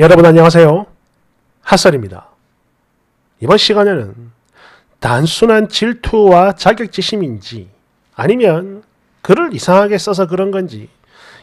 여러분 안녕하세요. 핫설입니다. 이번 시간에는 단순한 질투와 자격지심인지 아니면 글을 이상하게 써서 그런 건지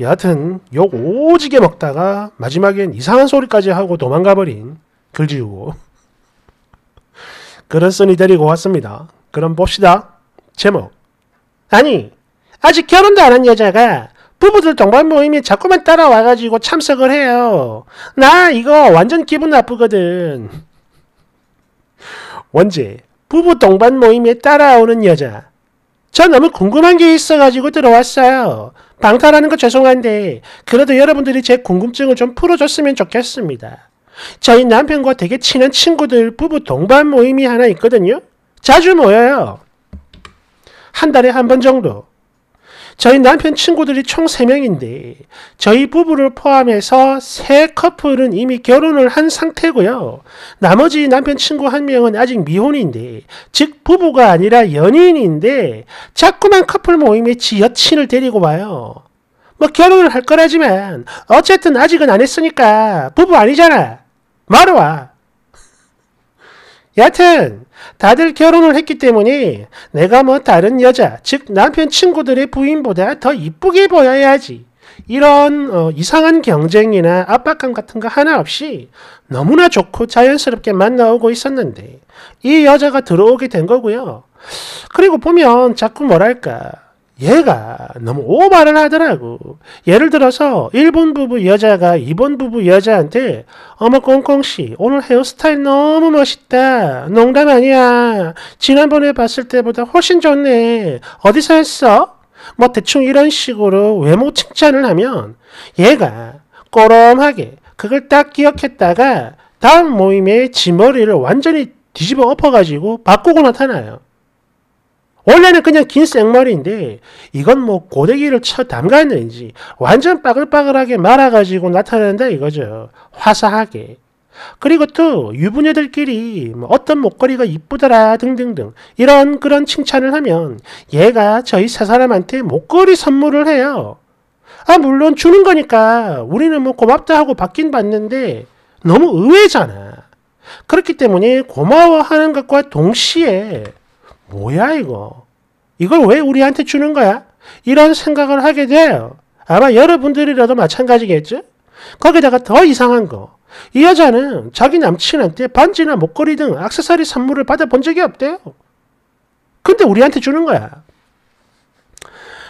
여하튼 욕 오지게 먹다가 마지막엔 이상한 소리까지 하고 도망가버린 글지우고 그런 써니 데리고 왔습니다. 그럼 봅시다. 제목 아니 아직 결혼도 안 한 여자가 부부들 동반 모임이 자꾸만 따라와가지고 참석을 해요. 나 이거 완전 기분 나쁘거든. 원제, 부부 동반 모임에 따라오는 여자. 저 너무 궁금한 게 있어가지고 들어왔어요. 방탈하는 거 죄송한데 그래도 여러분들이 제 궁금증을 좀 풀어줬으면 좋겠습니다. 저희 남편과 되게 친한 친구들 부부 동반 모임이 하나 있거든요. 자주 모여요. 한 달에 한 번 정도. 저희 남편 친구들이 총 3명인데 저희 부부를 포함해서 세 커플은 이미 결혼을 한 상태고요. 나머지 남편 친구 한 명은 아직 미혼인데 즉 부부가 아니라 연인인데 자꾸만 커플 모임에 지 여친을 데리고 와요. 뭐 결혼을 할 거라지만 어쨌든 아직은 안 했으니까 부부 아니잖아. 말아 와. 여하튼 다들 결혼을 했기 때문에 내가 뭐 다른 여자, 즉 남편 친구들의 부인보다 더 이쁘게 보여야지. 이런 어, 이상한 경쟁이나 압박감 같은 거 하나 없이 너무나 좋고 자연스럽게 만나오고 있었는데 이 여자가 들어오게 된 거고요. 그리고 보면 자꾸 뭐랄까 얘가 너무 오바를 하더라고. 예를 들어서 일본 부부 여자가 이번 부부 여자한테 어머 꽁꽁씨 오늘 헤어스타일 너무 멋있다. 농담 아니야. 지난번에 봤을 때보다 훨씬 좋네. 어디서 했어? 뭐 대충 이런 식으로 외모 칭찬을 하면 얘가 꼬롬하게 그걸 딱 기억했다가 다음 모임에 지머리를 완전히 뒤집어 엎어가지고 바꾸고 나타나요. 원래는 그냥 긴 생머리인데 이건 뭐 고데기를 쳐 담갔는지 완전 빠글빠글하게 말아가지고 나타난다 이거죠. 화사하게. 그리고 또 유부녀들끼리 뭐 어떤 목걸이가 이쁘더라 등등등 이런 그런 칭찬을 하면 얘가 저희 세 사람한테 목걸이 선물을 해요. 아 물론 주는 거니까 우리는 뭐 고맙다 하고 받긴 받는데 너무 의외잖아. 그렇기 때문에 고마워하는 것과 동시에 뭐야 이거? 이걸 왜 우리한테 주는 거야? 이런 생각을 하게 돼요. 아마 여러분들이라도 마찬가지겠죠? 거기다가 더 이상한 거. 이 여자는 자기 남친한테 반지나 목걸이 등 악세사리 선물을 받아본 적이 없대요. 근데 우리한테 주는 거야.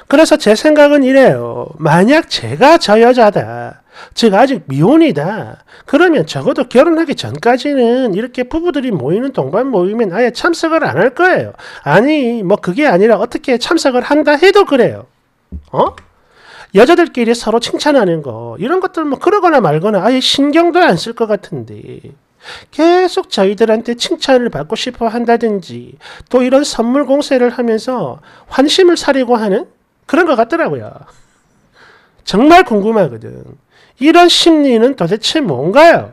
그래서 제 생각은 이래요. 만약 제가 저 여자다. 즉 아직 미혼이다. 그러면 적어도 결혼하기 전까지는 이렇게 부부들이 모이는 동반 모임엔 아예 참석을 안 할 거예요. 아니 뭐 그게 아니라 어떻게 참석을 한다 해도 그래요. 어? 여자들끼리 서로 칭찬하는 거 이런 것들 뭐 그러거나 말거나 아예 신경도 안 쓸 것 같은데 계속 저희들한테 칭찬을 받고 싶어 한다든지 또 이런 선물 공세를 하면서 환심을 사려고 하는 그런 것 같더라고요. 정말 궁금하거든. 이런 심리는 도대체 뭔가요?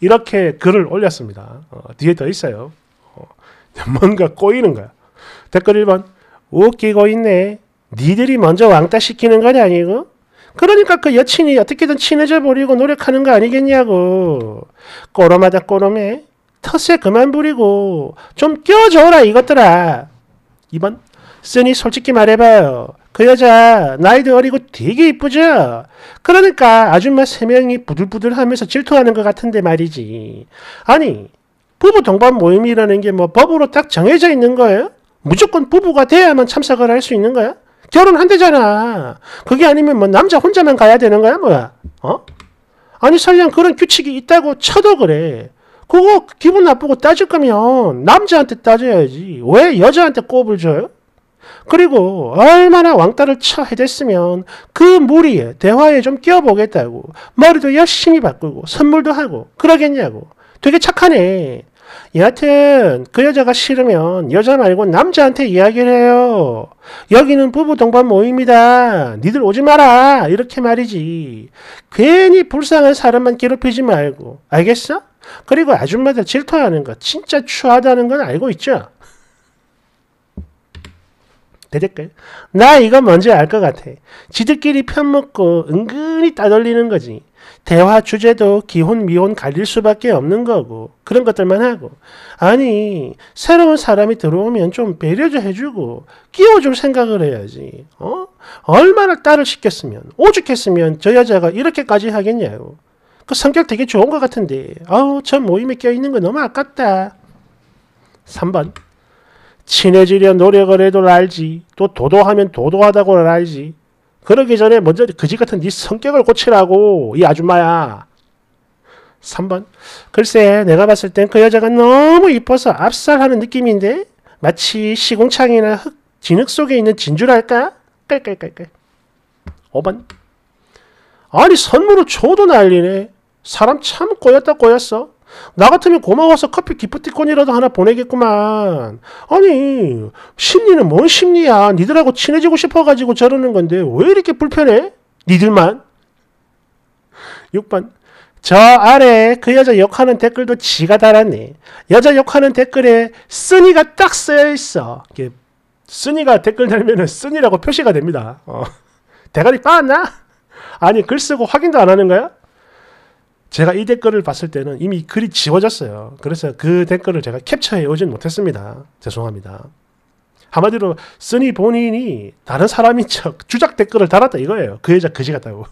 이렇게 글을 올렸습니다. 어, 뒤에 더 있어요. 어, 뭔가 꼬이는 거야. 댓글 1번 웃기고 있네. 니들이 먼저 왕따 시키는 건 아니고 그러니까 그 여친이 어떻게든 친해져 버리고 노력하는 거 아니겠냐고. 꼬롬하다 꼬롬해. 텃세 그만 부리고 좀 껴줘라 이것들아. 2번 쓰니 솔직히 말해봐요. 그 여자 나이도 어리고 되게 이쁘죠? 그러니까 아줌마 세 명이 부들부들하면서 질투하는 것 같은데 말이지. 아니 부부 동반 모임이라는 게 뭐 법으로 딱 정해져 있는 거예요? 무조건 부부가 돼야만 참석을 할 수 있는 거야? 결혼한대잖아. 그게 아니면 뭐 남자 혼자만 가야 되는 거야 뭐야? 어? 아니 설령 그런 규칙이 있다고 쳐도 그래. 그거 기분 나쁘고 따질 거면 남자한테 따져야지. 왜 여자한테 꼽을 줘요? 그리고 얼마나 왕따를 처해댔으면 그 무리에 대화에 좀 끼어보겠다고 머리도 열심히 바꾸고 선물도 하고 그러겠냐고 되게 착하네. 여하튼 그 여자가 싫으면 여자 말고 남자한테 이야기를 해요. 여기는 부부 동반 모임이다. 니들 오지 마라. 이렇게 말이지. 괜히 불쌍한 사람만 괴롭히지 말고. 알겠어? 그리고 아줌마들 질투하는 거 진짜 추하다는 건 알고 있죠? 되될걸? 나 이거 뭔지 알 것 같아. 지들끼리 편먹고 은근히 따돌리는 거지. 대화 주제도 기혼 미혼 갈릴 수밖에 없는 거고 그런 것들만 하고 아니 새로운 사람이 들어오면 좀 배려 좀 해주고 끼워줄 생각을 해야지 어 얼마나 딸을 시켰으면 오죽했으면 저 여자가 이렇게까지 하겠냐고 그 성격 되게 좋은 것 같은데 아우 저 모임에 껴있는 거 너무 아깝다 3번 친해지려 노력을 해도 알지. 또 도도하면 도도하다고 알지. 그러기 전에 먼저 그지 같은 네 성격을 고치라고 이 아줌마야. 3번 글쎄 내가 봤을 땐 그 여자가 너무 이뻐서 압살하는 느낌인데 마치 시궁창이나 흙, 진흙 속에 있는 진주랄까? 깔깔깔깔 5번 아니 선물을 줘도 난리네 사람 참 꼬였다 꼬였어 나 같으면 고마워서 커피 기프티콘이라도 하나 보내겠구만. 아니, 심리는 뭔 심리야. 니들하고 친해지고 싶어가지고 저러는 건데 왜 이렇게 불편해? 니들만? 6번. 저 아래 그 여자 욕하는 댓글도 지가 달았네. 여자 욕하는 댓글에 쓰니가 딱 쓰여 있어. 이게 쓰니가 댓글 달면은 쓰니라고 표시가 됩니다. 어. 대가리 빠았나? 아니 글 쓰고 확인도 안 하는 거야? 제가 이 댓글을 봤을 때는 이미 글이 지워졌어요. 그래서 그 댓글을 제가 캡처해 오진 못했습니다. 죄송합니다. 한마디로 쓰니 본인이 다른 사람인 척 주작 댓글을 달았다 이거예요. 그 여자 그지 같다고.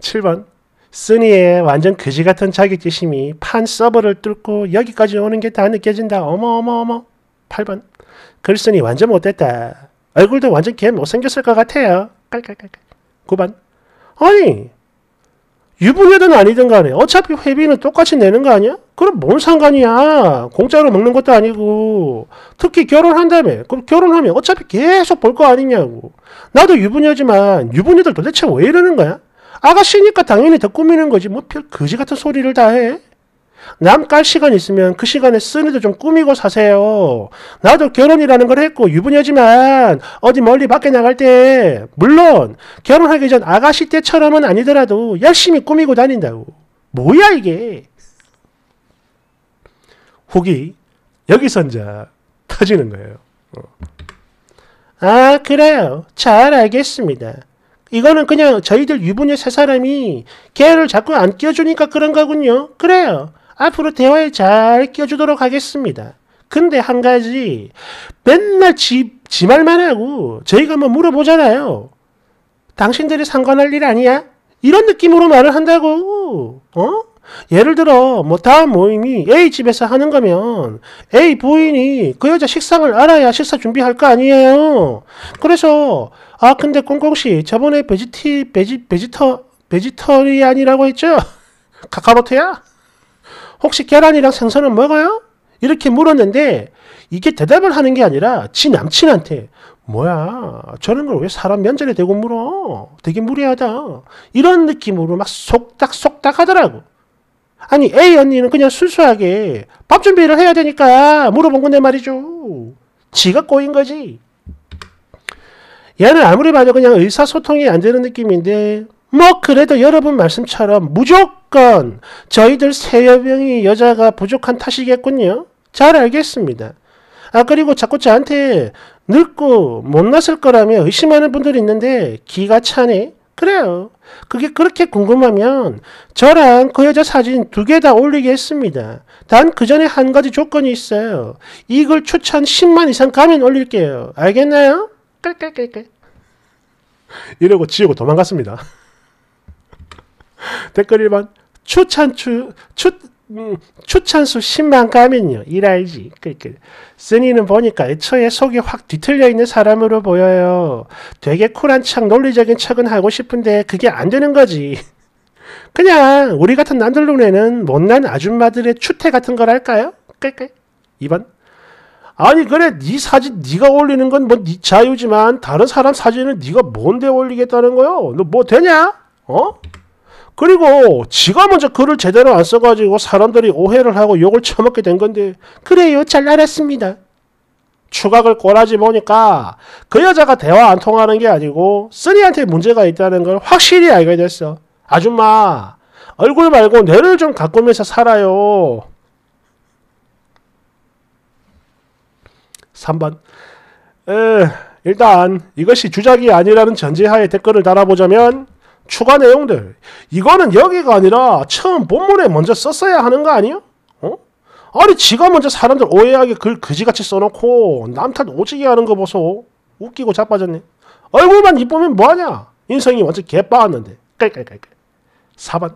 7번 쓰니의 완전 그지 같은 자격지심이 판 서버를 뚫고 여기까지 오는 게 다 느껴진다. 어머어머어머. 8번 글쓰니 완전 못됐다. 얼굴도 완전 개 못생겼을 것 같아요. 깔깔깔깔. 9번 아니 유부녀든 아니든 간에 어차피 회비는 똑같이 내는 거 아니야? 그럼 뭔 상관이야. 공짜로 먹는 것도 아니고. 특히 결혼한다며. 그럼 결혼하면 어차피 계속 볼 거 아니냐고. 나도 유부녀지만 유부녀들 도대체 왜 이러는 거야? 아가씨니까 당연히 더 꾸미는 거지. 뭐 별 거지 같은 소리를 다 해. 남깔 시간 있으면 그 시간에 쓰니도 좀 꾸미고 사세요. 나도 결혼이라는 걸 했고 유부녀지만 어디 멀리 밖에 나갈 때 물론 결혼하기 전 아가씨 때처럼은 아니더라도 열심히 꾸미고 다닌다고. 뭐야 이게? 혹이 여기선자 터지는 거예요. 어. 아 그래요. 잘 알겠습니다. 이거는 그냥 저희들 유부녀 세 사람이 걔를 자꾸 안 끼워주니까 그런 거군요. 그래요. 앞으로 대화에 잘끼워주도록 하겠습니다. 근데 한 가지 맨날 지, 지 말만 하고 저희가 뭐 물어보잖아요. 당신들이 상관할 일 아니야? 이런 느낌으로 말을 한다고. 어? 예를 들어 뭐 다음 모임이 A 집에서 하는 거면 A 부인이 그 여자 식상을 알아야 식사 준비할 거 아니에요. 그래서 아 근데 꽁꽁씨 저번에 베지티 베지 베지터 베지터리안이라고 했죠? 카카로트야? 혹시 계란이랑 생선은 먹어요? 이렇게 물었는데 이게 대답을 하는 게 아니라 지 남친한테 뭐야 저런 걸 왜 사람 면전에 대고 물어 되게 무례하다 이런 느낌으로 막 속닥속닥 하더라고 아니 A 언니는 그냥 순수하게 밥 준비를 해야 되니까 물어본 건데 말이죠 지가 꼬인 거지 얘는 아무리 봐도 그냥 의사소통이 안 되는 느낌인데 뭐 그래도 여러분 말씀처럼 무조건 저희들 세여병이 여자가 부족한 탓이겠군요. 잘 알겠습니다. 아 그리고 자꾸 저한테 늙고 못났을 거라며 의심하는 분들 있는데 기가 차네. 그래요. 그게 그렇게 궁금하면 저랑 그 여자 사진 두 개 다 올리겠습니다. 단 그 전에 한 가지 조건이 있어요. 이걸 추천 10만 이상 가면 올릴게요. 알겠나요? 끌끌끌끌. 이러고 지우고 도망갔습니다. 댓글 1번 추천추 추 음, 추천수 10만 가면요. 일알지. 그니까 쓰니는 보니까 애초에 속이 확 뒤틀려 있는 사람으로 보여요. 되게 쿨한 척, 논리적인 척은 하고 싶은데 그게 안 되는 거지. 그냥 우리 같은 남들 눈에는 못난 아줌마들의 추태 같은 거랄까요? 끌끌. 2번. 아니 그래 네 사진 네가 올리는 건뭐네 자유지만 다른 사람 사진은 네가 뭔데 올리겠다는 거요? 너 뭐 되냐? 어? 그리고 지가 먼저 글을 제대로 안 써가지고 사람들이 오해를 하고 욕을 처먹게 된 건데 그래요 잘 알았습니다. 추각을 꼬라지 보니까 그 여자가 대화 안 통하는 게 아니고 쓰리한테 문제가 있다는 걸 확실히 알게 됐어. 아줌마 얼굴 말고 뇌를 좀 가꾸면서 살아요. 3번 에, 일단 이것이 주작이 아니라는 전제하에 댓글을 달아보자면 추가 내용들 이거는 여기가 아니라 처음 본문에 먼저 썼어야 하는 거 아니에요? 어? 아니 지가 먼저 사람들 오해하게 글 그지같이 써놓고 남탓 오지게 하는 거 보소 웃기고 자빠졌네 얼굴만 이쁘면 뭐하냐 인성이 완전 개빠았는데 깔깔깔깔 4번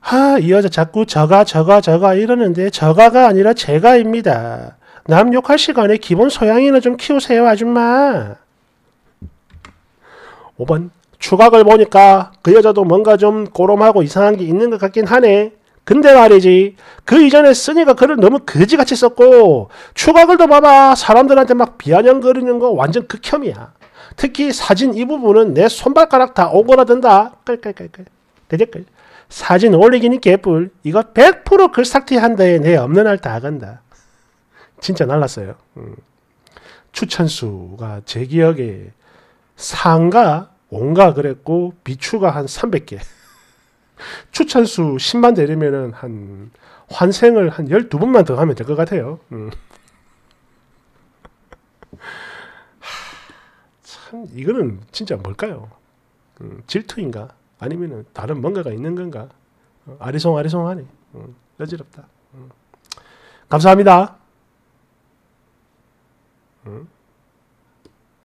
하 이 여자 자꾸 저가 저가 저가 이러는데 저가가 아니라 제가입니다 남 욕할 시간에 기본 소양이나 좀 키우세요 아줌마 5번 추각을 보니까 그 여자도 뭔가 좀 고름하고 이상한 게 있는 것 같긴 하네. 근데 말이지 그 이전에 쓰니가 글을 너무 거지같이 썼고 추각을 더 봐봐 사람들한테 막 비아냥거리는 거 완전 극혐이야. 특히 사진 이 부분은 내 손발가락 다 오그라든다. 끌끌끌끌. 대댓글. 사진 올리기니 개뿔. 이거 100% 글삭티한다에 내 없는 알 다 간다. 진짜 날랐어요. 음. 추천수가 제 기억에 상가 원가 그랬고 비추가 한 300개. 추천수 10만 되리면은한 환생을 한 12번만 더 하면 될 것 같아요. 음. 하, 참 이거는 진짜 뭘까요? 음, 질투인가? 아니면 다른 뭔가가 있는 건가? 어, 아리송아리송하네. 음, 여지럽다. 음. 감사합니다. 음.